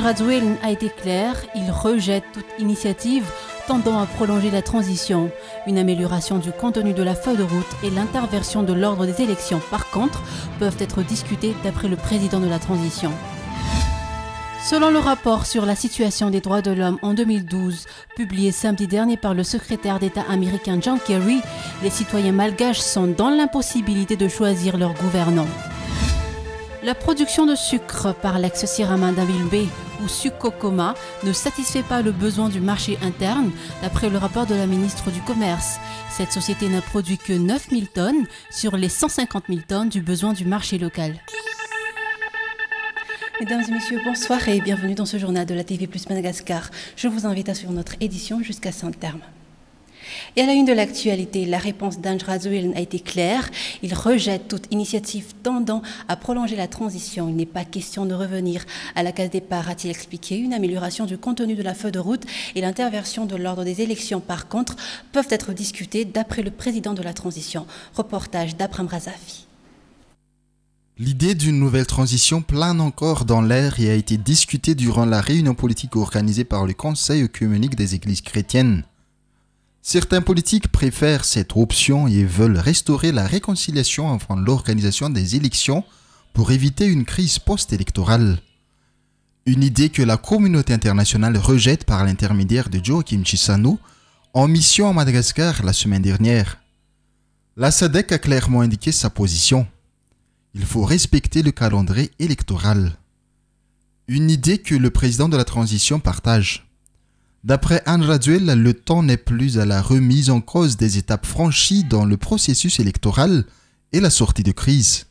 Radswell a été clair, il rejette toute initiative tendant à prolonger la transition, une amélioration du contenu de la feuille de route et l'interversion de l'ordre des élections, par contre, peuvent être discutées d'après le président de la transition. Selon le rapport sur la situation des droits de l'homme en 2012, publié samedi dernier par le secrétaire d'État américain John Kerry, les citoyens malgaches sont dans l'impossibilité de choisir leur gouvernant. La production de sucre par lex David B ou Succocoma ne satisfait pas le besoin du marché interne, d'après le rapport de la ministre du Commerce. Cette société n'a produit que 9000 tonnes sur les 150 000 tonnes du besoin du marché local. Mesdames et messieurs, bonsoir et bienvenue dans ce journal de la TV Plus Madagascar. Je vous invite à suivre notre édition jusqu'à saint terme. Et à la une de l'actualité, la réponse Razouil a été claire. Il rejette toute initiative tendant à prolonger la transition. Il n'est pas question de revenir à la case départ, a-t-il expliqué. Une amélioration du contenu de la feuille de route et l'interversion de l'ordre des élections, par contre, peuvent être discutées d'après le président de la transition. Reportage d'Abraham Razafi. L'idée d'une nouvelle transition plane encore dans l'air et a été discutée durant la réunion politique organisée par le Conseil œcuménique des Églises chrétiennes. Certains politiques préfèrent cette option et veulent restaurer la réconciliation avant l'organisation des élections pour éviter une crise post-électorale. Une idée que la communauté internationale rejette par l'intermédiaire de Joachim Chissano en mission à Madagascar la semaine dernière. La SADC a clairement indiqué sa position. Il faut respecter le calendrier électoral. Une idée que le président de la transition partage. D'après Anne Raduel, le temps n'est plus à la remise en cause des étapes franchies dans le processus électoral et la sortie de crise.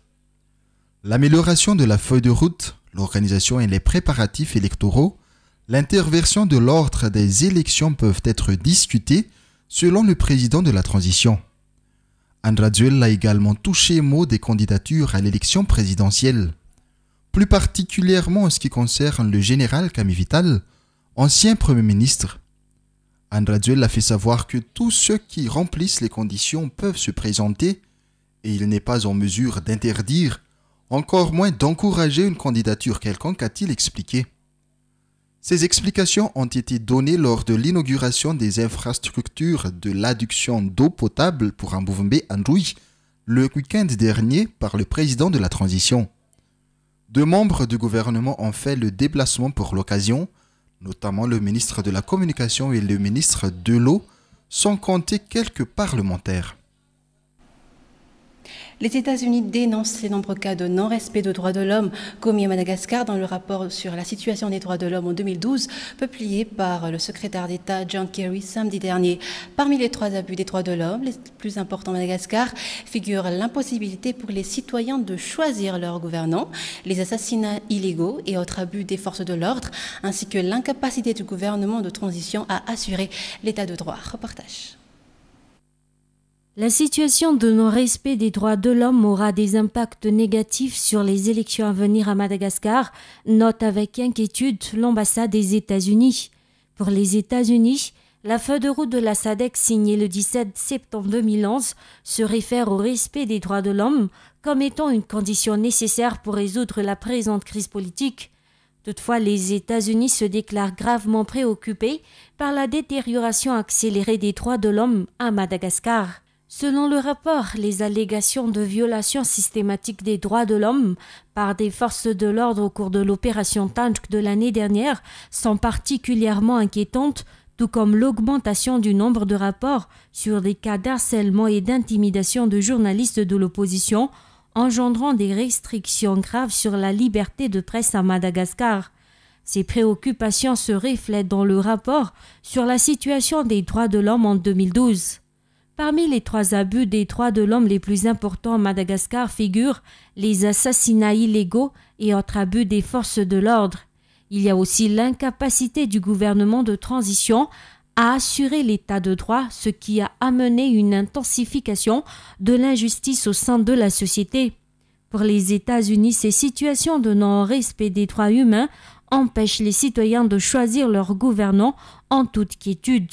L'amélioration de la feuille de route, l'organisation et les préparatifs électoraux, l'interversion de l'ordre des élections peuvent être discutées selon le président de la transition. Anne a également touché mot des candidatures à l'élection présidentielle. Plus particulièrement en ce qui concerne le général Camille Vital, ancien Premier ministre, Andraduel a fait savoir que tous ceux qui remplissent les conditions peuvent se présenter et il n'est pas en mesure d'interdire, encore moins d'encourager une candidature quelconque, a-t-il expliqué. Ces explications ont été données lors de l'inauguration des infrastructures de l'adduction d'eau potable pour Amboumbe Androui le week-end dernier par le président de la transition. Deux membres du gouvernement ont fait le déplacement pour l'occasion notamment le ministre de la Communication et le ministre de l'Eau, sans compter quelques parlementaires. Les États-Unis dénoncent les nombreux cas de non-respect des droits de l'homme commis à Madagascar dans le rapport sur la situation des droits de l'homme en 2012, publié par le secrétaire d'État John Kerry samedi dernier. Parmi les trois abus des droits de l'homme, les plus importants à Madagascar, figurent l'impossibilité pour les citoyens de choisir leur gouvernant, les assassinats illégaux et autres abus des forces de l'ordre, ainsi que l'incapacité du gouvernement de transition à assurer l'état de droit. Reportage. La situation de non-respect des droits de l'homme aura des impacts négatifs sur les élections à venir à Madagascar, note avec inquiétude l'ambassade des États-Unis. Pour les États-Unis, la feuille de route de la SADEC signée le 17 septembre 2011 se réfère au respect des droits de l'homme comme étant une condition nécessaire pour résoudre la présente crise politique. Toutefois, les États-Unis se déclarent gravement préoccupés par la détérioration accélérée des droits de l'homme à Madagascar. Selon le rapport, les allégations de violations systématiques des droits de l'homme par des forces de l'ordre au cours de l'opération Tanque de l'année dernière sont particulièrement inquiétantes, tout comme l'augmentation du nombre de rapports sur des cas d'harcèlement et d'intimidation de journalistes de l'opposition, engendrant des restrictions graves sur la liberté de presse à Madagascar. Ces préoccupations se reflètent dans le rapport sur la situation des droits de l'homme en 2012. Parmi les trois abus des droits de l'homme les plus importants à Madagascar figurent les assassinats illégaux et autres abus des forces de l'ordre. Il y a aussi l'incapacité du gouvernement de transition à assurer l'état de droit, ce qui a amené une intensification de l'injustice au sein de la société. Pour les États-Unis, ces situations de non-respect des droits humains empêchent les citoyens de choisir leur gouvernant en toute quiétude.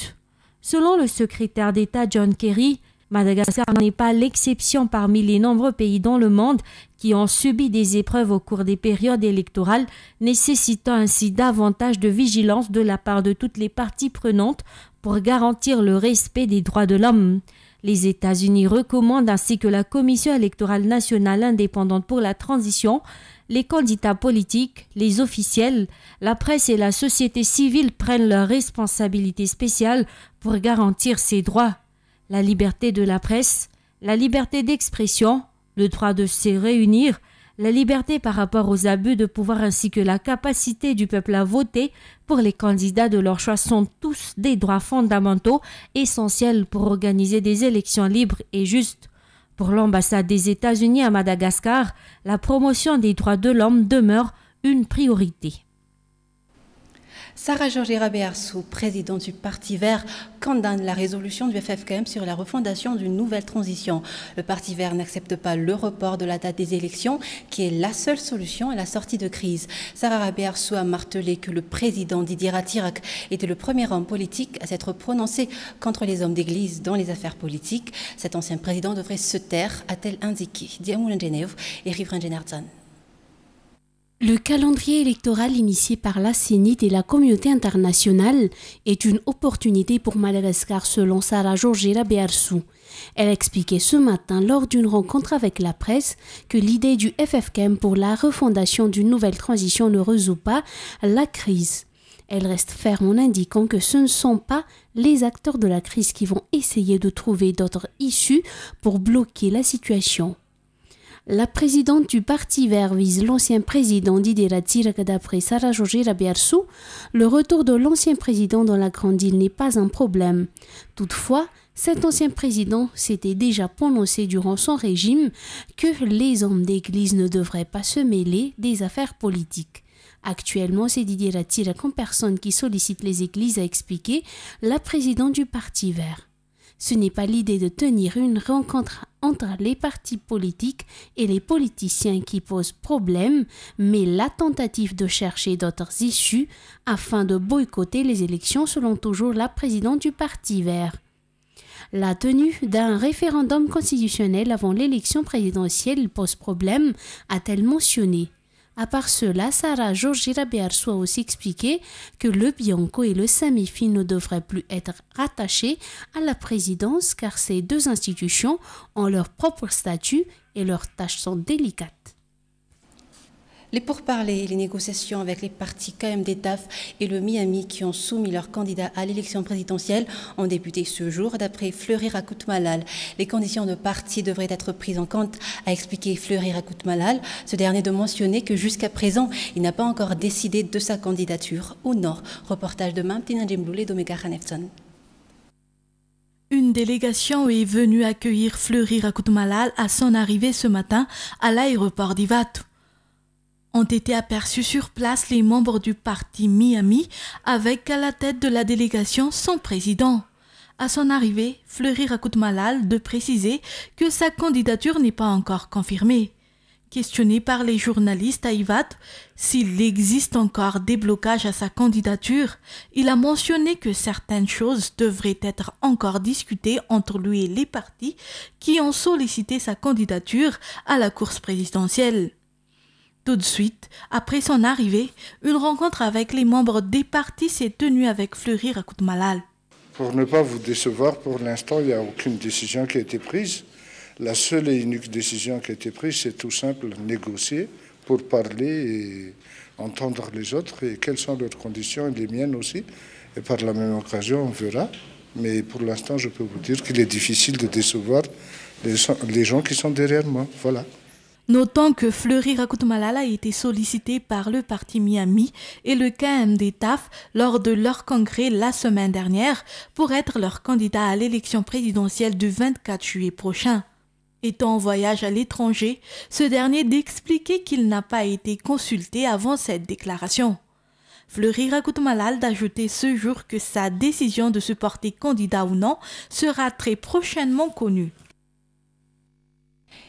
Selon le secrétaire d'État John Kerry, Madagascar n'est pas l'exception parmi les nombreux pays dans le monde qui ont subi des épreuves au cours des périodes électorales, nécessitant ainsi davantage de vigilance de la part de toutes les parties prenantes pour garantir le respect des droits de l'homme. Les États-Unis recommandent ainsi que la Commission électorale nationale indépendante pour la transition les candidats politiques, les officiels, la presse et la société civile prennent leurs responsabilités spéciales pour garantir ces droits. La liberté de la presse, la liberté d'expression, le droit de se réunir, la liberté par rapport aux abus de pouvoir ainsi que la capacité du peuple à voter pour les candidats de leur choix sont tous des droits fondamentaux essentiels pour organiser des élections libres et justes. Pour l'ambassade des États-Unis à Madagascar, la promotion des droits de l'homme demeure une priorité. Sarah georges Rabearsou, présidente du Parti vert, condamne la résolution du FFKM sur la refondation d'une nouvelle transition. Le Parti vert n'accepte pas le report de la date des élections, qui est la seule solution à la sortie de crise. Sarah Rabearsou a martelé que le président Didier Ratirak était le premier homme politique à s'être prononcé contre les hommes d'église dans les affaires politiques. Cet ancien président devrait se taire, a-t-elle indiqué. et le calendrier électoral initié par la CENIT et la communauté internationale est une opportunité pour Madagascar selon Sarah Georgieva Bearsou. Elle expliquait ce matin lors d'une rencontre avec la presse que l'idée du FFKM e pour la refondation d'une nouvelle transition ne résout pas la crise. Elle reste ferme en indiquant que ce ne sont pas les acteurs de la crise qui vont essayer de trouver d'autres issues pour bloquer la situation. La présidente du Parti vert vise l'ancien président Didier que d'après Sarah Sarajoji Rabiarsou. Le retour de l'ancien président dans la grande île n'est pas un problème. Toutefois, cet ancien président s'était déjà prononcé durant son régime que les hommes d'église ne devraient pas se mêler des affaires politiques. Actuellement, c'est Didier Ratsiraka en personne qui sollicite les églises à expliquer la présidente du Parti vert. Ce n'est pas l'idée de tenir une rencontre entre les partis politiques et les politiciens qui pose problème, mais la tentative de chercher d'autres issues afin de boycotter les élections selon toujours la présidente du Parti vert. La tenue d'un référendum constitutionnel avant l'élection présidentielle pose problème, a-t-elle mentionné. À part cela, Sarah Georgie Rabiarsoa a aussi expliqué que le Bianco et le Samifi ne devraient plus être rattachés à la présidence car ces deux institutions ont leur propre statut et leurs tâches sont délicates. Les pourparlers et les négociations avec les partis KMDTAF et le Miami qui ont soumis leurs candidats à l'élection présidentielle ont débuté ce jour d'après Fleury Rakoutmalal. Les conditions de parti devraient être prises en compte, a expliqué Fleury Rakoutmalal. Ce dernier de mentionner que jusqu'à présent, il n'a pas encore décidé de sa candidature ou non. Reportage de Mamtina Djembloulé d'Omega Hanefson. Une délégation est venue accueillir Fleury Rakoutmalal à son arrivée ce matin à l'aéroport d'Ivatou ont été aperçus sur place les membres du parti Miami avec à la tête de la délégation son président. À son arrivée, Fleury Rakutmalal de préciser que sa candidature n'est pas encore confirmée. Questionné par les journalistes à Ivat s'il existe encore des blocages à sa candidature, il a mentionné que certaines choses devraient être encore discutées entre lui et les partis qui ont sollicité sa candidature à la course présidentielle. Tout de suite, après son arrivée, une rencontre avec les membres des partis s'est tenue avec Fleury Rakoutmalal. Pour ne pas vous décevoir, pour l'instant, il n'y a aucune décision qui a été prise. La seule et unique décision qui a été prise, c'est tout simple, négocier pour parler et entendre les autres et quelles sont leurs conditions et les miennes aussi. Et par la même occasion, on verra. Mais pour l'instant, je peux vous dire qu'il est difficile de décevoir les gens qui sont derrière moi. Voilà. Notons que Fleury Rakotomalala a été sollicité par le parti Miami et le KMD-TAF lors de leur congrès la semaine dernière pour être leur candidat à l'élection présidentielle du 24 juillet prochain. Étant en voyage à l'étranger, ce dernier d'expliquer qu'il n'a pas été consulté avant cette déclaration. Fleury Rakutumalal d'ajouter ce jour que sa décision de se porter candidat ou non sera très prochainement connue.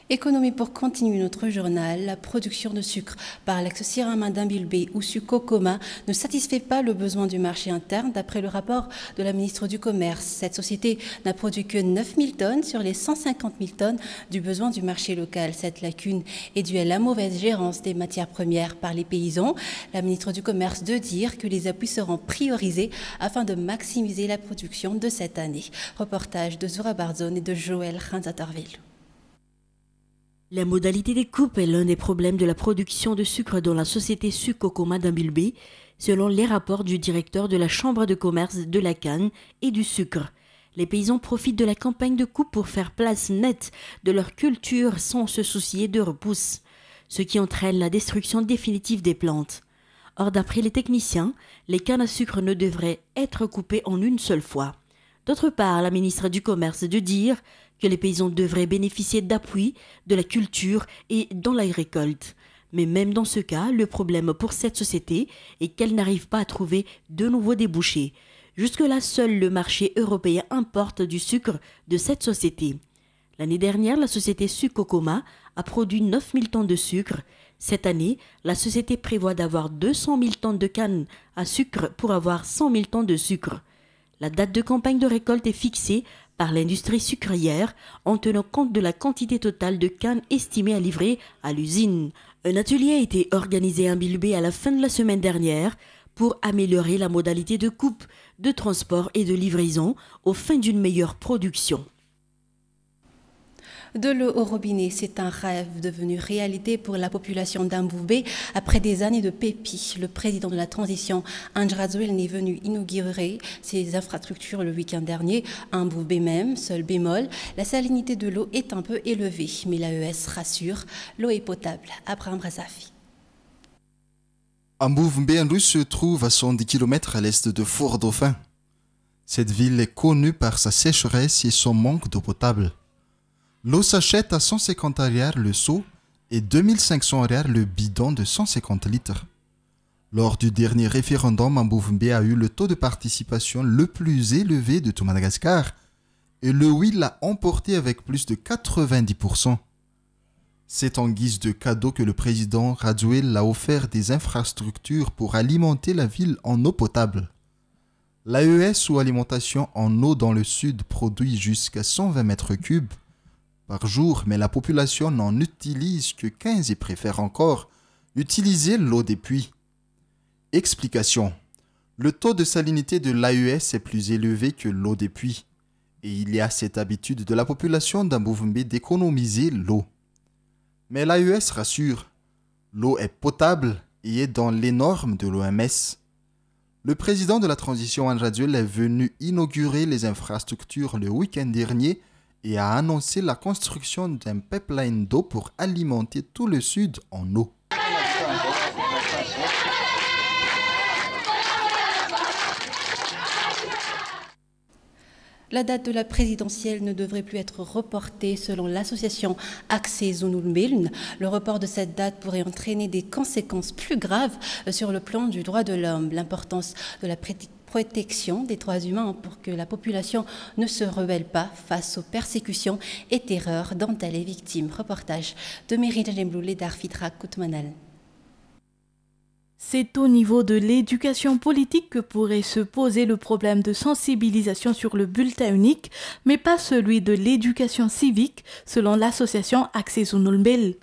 Économie pour continuer notre journal, la production de sucre par lex d'un bilbé ou Sucocoma ne satisfait pas le besoin du marché interne d'après le rapport de la ministre du Commerce. Cette société n'a produit que 9 000 tonnes sur les 150 000 tonnes du besoin du marché local. Cette lacune est due à la mauvaise gérance des matières premières par les paysans. La ministre du Commerce de dire que les appuis seront priorisés afin de maximiser la production de cette année. Reportage de Zora Barzon et de Joël Ranzatarville. La modalité des coupes est l'un des problèmes de la production de sucre dans la société Sucocoma d'Ambilbé, selon les rapports du directeur de la Chambre de commerce de la canne et du sucre. Les paysans profitent de la campagne de coupe pour faire place nette de leur culture sans se soucier de repousse, ce qui entraîne la destruction définitive des plantes. Or, d'après les techniciens, les cannes à sucre ne devraient être coupées en une seule fois. D'autre part, la ministre du Commerce de dire que les paysans devraient bénéficier d'appui, de la culture et dans la récolte. Mais même dans ce cas, le problème pour cette société est qu'elle n'arrive pas à trouver de nouveaux débouchés. Jusque-là, seul le marché européen importe du sucre de cette société. L'année dernière, la société Sucocoma a produit 9000 tonnes de sucre. Cette année, la société prévoit d'avoir 200 000 tonnes de canne à sucre pour avoir 100 000 tonnes de sucre. La date de campagne de récolte est fixée par l'industrie sucrière en tenant compte de la quantité totale de cannes estimée à livrer à l'usine. Un atelier a été organisé à Bilbé à la fin de la semaine dernière pour améliorer la modalité de coupe, de transport et de livraison au fin d'une meilleure production. De l'eau au robinet, c'est un rêve devenu réalité pour la population d'Amboubé. Après des années de pépis. le président de la transition, Andrazuel, est venu inaugurer ses infrastructures le week-end dernier. Amboubé même, seul bémol, la salinité de l'eau est un peu élevée, mais l'AES rassure, l'eau est potable. Amboubé en Russie, se trouve à 110 km à l'est de Fort-Dauphin. Cette ville est connue par sa sécheresse et son manque d'eau potable. L'eau s'achète à 150 arrières le seau et 2500 arrières le bidon de 150 litres. Lors du dernier référendum, Mbouvembe a eu le taux de participation le plus élevé de tout Madagascar et le oui l'a emporté avec plus de 90%. C'est en guise de cadeau que le président Raduel l'a offert des infrastructures pour alimenter la ville en eau potable. L'AES ou alimentation en eau dans le sud produit jusqu'à 120 mètres cubes par jour, mais la population n'en utilise que 15 et préfère encore utiliser l'eau des puits. Explication. Le taux de salinité de l'AES est plus élevé que l'eau des puits, et il y a cette habitude de la population mouvement d'économiser l'eau. Mais l'AES rassure, l'eau est potable et est dans les normes de l'OMS. Le président de la transition Andradiol est venu inaugurer les infrastructures le week-end dernier et a annoncé la construction d'un pipeline d'eau pour alimenter tout le sud en eau. La date de la présidentielle ne devrait plus être reportée selon l'association Accès Zunulmiln. Le report de cette date pourrait entraîner des conséquences plus graves sur le plan du droit de l'homme. L'importance de la protection des droits humains pour que la population ne se rebelle pas face aux persécutions et terreurs dont elle est victime. Reportage de Mérine Lembloulé d'Arfitra Koutmanal. C'est au niveau de l'éducation politique que pourrait se poser le problème de sensibilisation sur le bulletin unique, mais pas celui de l'éducation civique, selon l'association Accès Nulmel.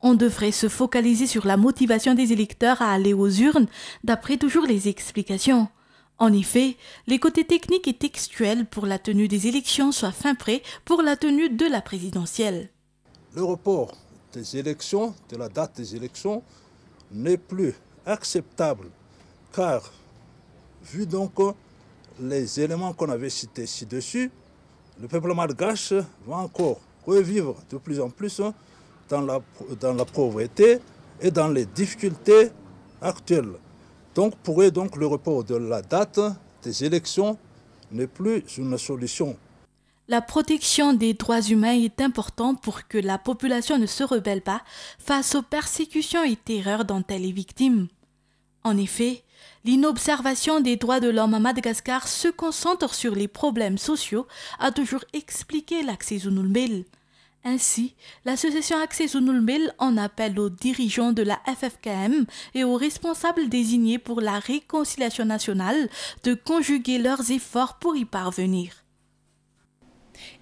On devrait se focaliser sur la motivation des électeurs à aller aux urnes, d'après toujours les explications. En effet, les côtés techniques et textuels pour la tenue des élections soient fin prêts pour la tenue de la présidentielle. Le report des élections, de la date des élections, n'est plus acceptable car, vu donc les éléments qu'on avait cités ci-dessus, le peuple malgache va encore revivre de plus en plus dans la, dans la pauvreté et dans les difficultés actuelles. Donc donc, le report de la date des élections n'est plus une solution. La protection des droits humains est importante pour que la population ne se rebelle pas face aux persécutions et terreurs dont elle est victime. En effet, l'inobservation des droits de l'homme à Madagascar se concentre sur les problèmes sociaux, a toujours expliqué l'accès Zunulmel. Ainsi, l'association Accès Nulmil en appelle aux dirigeants de la FFKM et aux responsables désignés pour la réconciliation nationale de conjuguer leurs efforts pour y parvenir.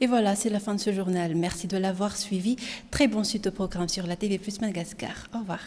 Et voilà, c'est la fin de ce journal. Merci de l'avoir suivi. Très bon suite au programme sur la TV Plus Madagascar. Au revoir.